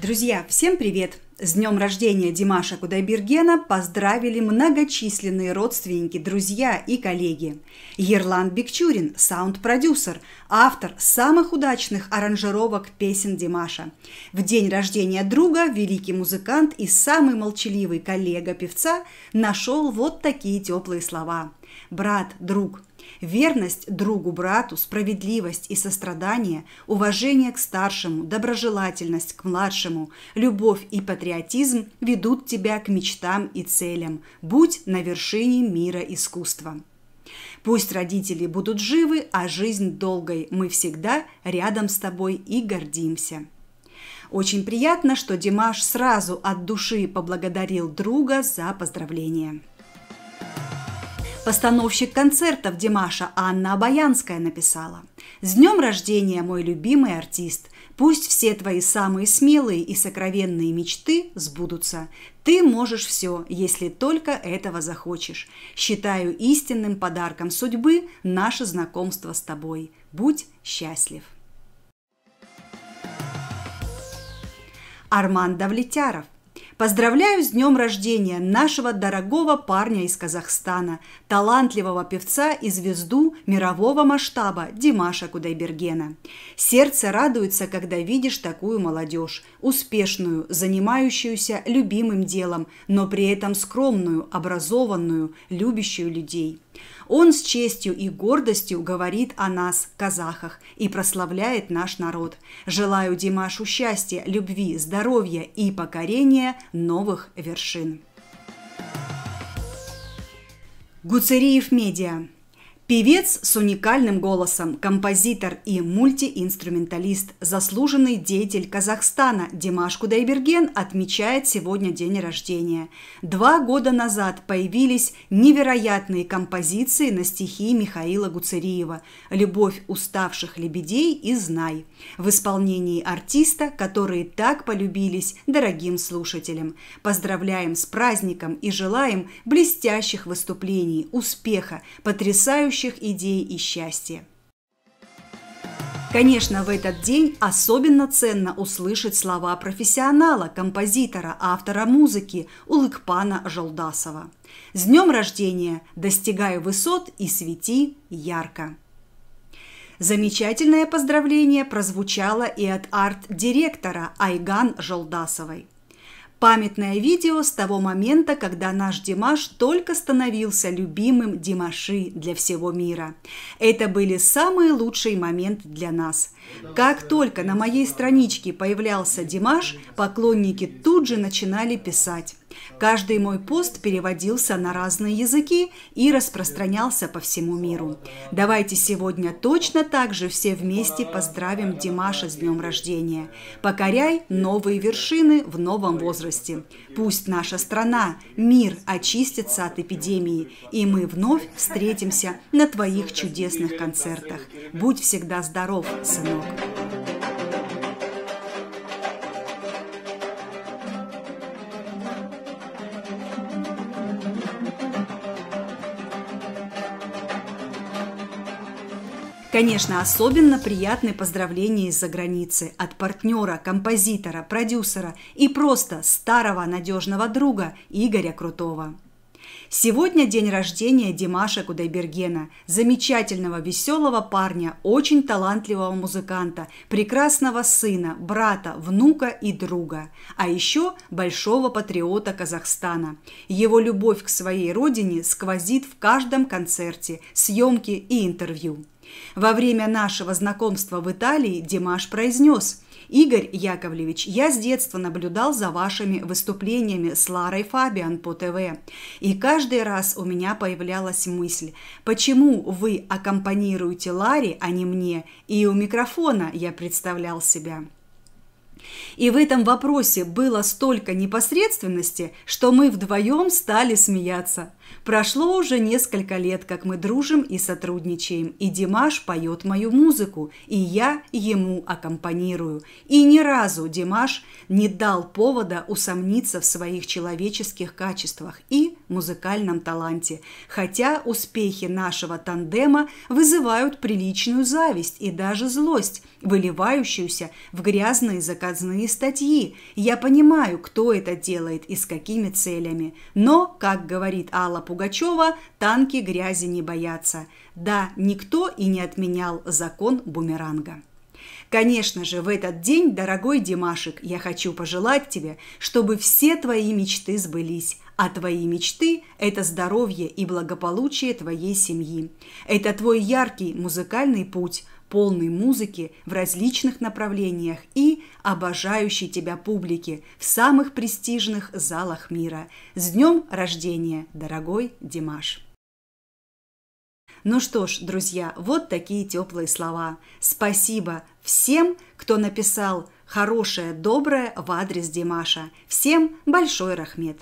Друзья, всем привет! С днем рождения Димаша Кудайбергена поздравили многочисленные родственники, друзья и коллеги. Ерлан Бикчурин, саунд-продюсер, автор самых удачных аранжировок песен Димаша. В день рождения друга великий музыкант и самый молчаливый коллега певца нашел вот такие теплые слова. «Брат, друг, Верность другу, брату, справедливость и сострадание, уважение к старшему, доброжелательность к младшему, любовь и патриотизм ведут тебя к мечтам и целям. Будь на вершине мира искусства. Пусть родители будут живы, а жизнь долгой. Мы всегда рядом с тобой и гордимся. Очень приятно, что Димаш сразу от души поблагодарил друга за поздравление. Постановщик концертов Димаша Анна Абаянская написала «С днем рождения, мой любимый артист! Пусть все твои самые смелые и сокровенные мечты сбудутся. Ты можешь все, если только этого захочешь. Считаю истинным подарком судьбы наше знакомство с тобой. Будь счастлив!» Арман Давлетяров – Поздравляю с днем рождения нашего дорогого парня из Казахстана, талантливого певца и звезду мирового масштаба Димаша Кудайбергена. Сердце радуется, когда видишь такую молодежь, успешную, занимающуюся любимым делом, но при этом скромную, образованную, любящую людей – он с честью и гордостью говорит о нас, казахах, и прославляет наш народ. Желаю Димашу счастья, любви, здоровья и покорения новых вершин. Гуцериев Медиа Певец с уникальным голосом, композитор и мультиинструменталист, заслуженный деятель Казахстана Димаш Кудайберген отмечает сегодня день рождения. Два года назад появились невероятные композиции на стихи Михаила Гуцериева «Любовь уставших лебедей» и «Знай» в исполнении артиста, которые так полюбились дорогим слушателям. Поздравляем с праздником и желаем блестящих выступлений, успеха, потрясающих будущих идей и счастья. Конечно, в этот день особенно ценно услышать слова профессионала, композитора, автора музыки Улыкпана Жолдасова. «С днем рождения! Достигай высот и свети ярко!» Замечательное поздравление прозвучало и от арт-директора Айган Жолдасовой – Памятное видео с того момента, когда наш Димаш только становился любимым Димаши для всего мира. Это были самые лучшие моменты для нас. Как только на моей страничке появлялся Димаш, поклонники тут же начинали писать. Каждый мой пост переводился на разные языки и распространялся по всему миру. Давайте сегодня точно так же все вместе поздравим Димаша с днем рождения. Покоряй новые вершины в новом возрасте. Пусть наша страна, мир очистится от эпидемии, и мы вновь встретимся на твоих чудесных концертах. Будь всегда здоров, сынок. Конечно, особенно приятны поздравления из-за границы от партнера, композитора, продюсера и просто старого надежного друга Игоря Крутого. Сегодня день рождения Димаша Кудайбергена, замечательного, веселого парня, очень талантливого музыканта, прекрасного сына, брата, внука и друга, а еще большого патриота Казахстана. Его любовь к своей родине сквозит в каждом концерте, съемке и интервью. Во время нашего знакомства в Италии Димаш произнес «Игорь Яковлевич, я с детства наблюдал за вашими выступлениями с Ларой Фабиан по ТВ, и каждый раз у меня появлялась мысль, почему вы аккомпанируете Ларе, а не мне, и у микрофона я представлял себя». И в этом вопросе было столько непосредственности, что мы вдвоем стали смеяться. Прошло уже несколько лет, как мы дружим и сотрудничаем, и Димаш поет мою музыку, и я ему аккомпанирую. И ни разу Димаш не дал повода усомниться в своих человеческих качествах и музыкальном таланте, хотя успехи нашего тандема вызывают приличную зависть и даже злость, выливающуюся в грязные заказные статьи. Я понимаю, кто это делает и с какими целями. Но, как говорит Алла генерала Пугачева «Танки грязи не боятся». Да, никто и не отменял закон бумеранга. Конечно же, в этот день, дорогой Димашек, я хочу пожелать тебе, чтобы все твои мечты сбылись. А твои мечты – это здоровье и благополучие твоей семьи. Это твой яркий музыкальный путь – полной музыки в различных направлениях и обожающей тебя публики в самых престижных залах мира. С днем рождения, дорогой Димаш! Ну что ж, друзья, вот такие теплые слова. Спасибо всем, кто написал хорошее, доброе в адрес Димаша. Всем большой рахмет!